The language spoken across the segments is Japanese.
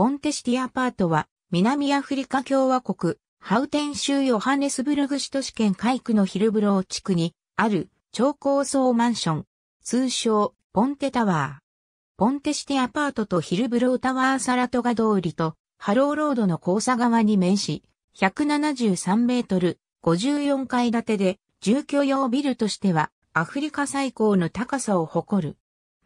ポンテシティアパートは、南アフリカ共和国、ハウテン州ヨハネスブルグ市都市圏海区のヒルブロー地区に、ある、超高層マンション、通称、ポンテタワー。ポンテシティアパートとヒルブロータワーサラトガ通りと、ハローロードの交差側に面し、173メートル、54階建てで、住居用ビルとしては、アフリカ最高の高さを誇る。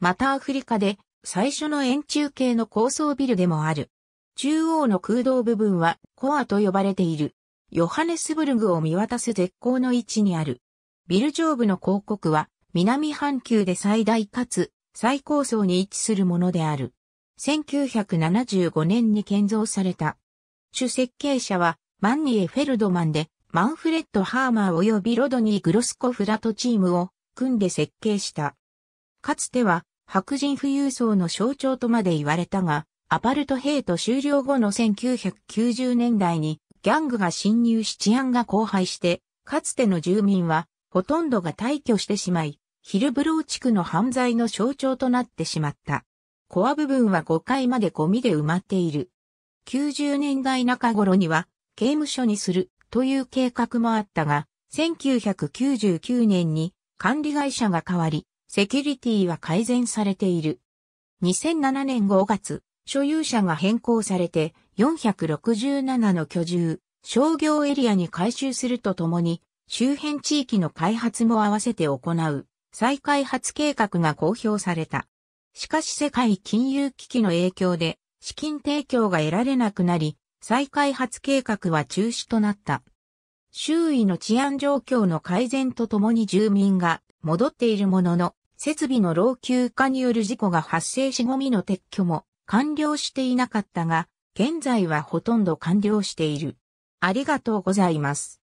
またアフリカで最初の円柱形の高層ビルでもある。中央の空洞部分はコアと呼ばれている。ヨハネスブルグを見渡す絶好の位置にある。ビル上部の広告は南半球で最大かつ最高層に位置するものである。1975年に建造された。主設計者はマンニエ・フェルドマンでマンフレッド・ハーマー及びロドニー・グロスコフラとチームを組んで設計した。かつては白人富裕層の象徴とまで言われたが、アパルトヘイト終了後の1990年代にギャングが侵入し治安が荒廃して、かつての住民はほとんどが退去してしまい、ヒルブロー地区の犯罪の象徴となってしまった。コア部分は5階までゴミで埋まっている。90年代中頃には刑務所にするという計画もあったが、1999年に管理会社が変わり、セキュリティは改善されている。2007年5月、所有者が変更されて467の居住、商業エリアに改修するとともに、周辺地域の開発も合わせて行う再開発計画が公表された。しかし世界金融危機の影響で資金提供が得られなくなり、再開発計画は中止となった。周囲の治安状況の改善とともに住民が戻っているものの、設備の老朽化による事故が発生しゴミの撤去も完了していなかったが、現在はほとんど完了している。ありがとうございます。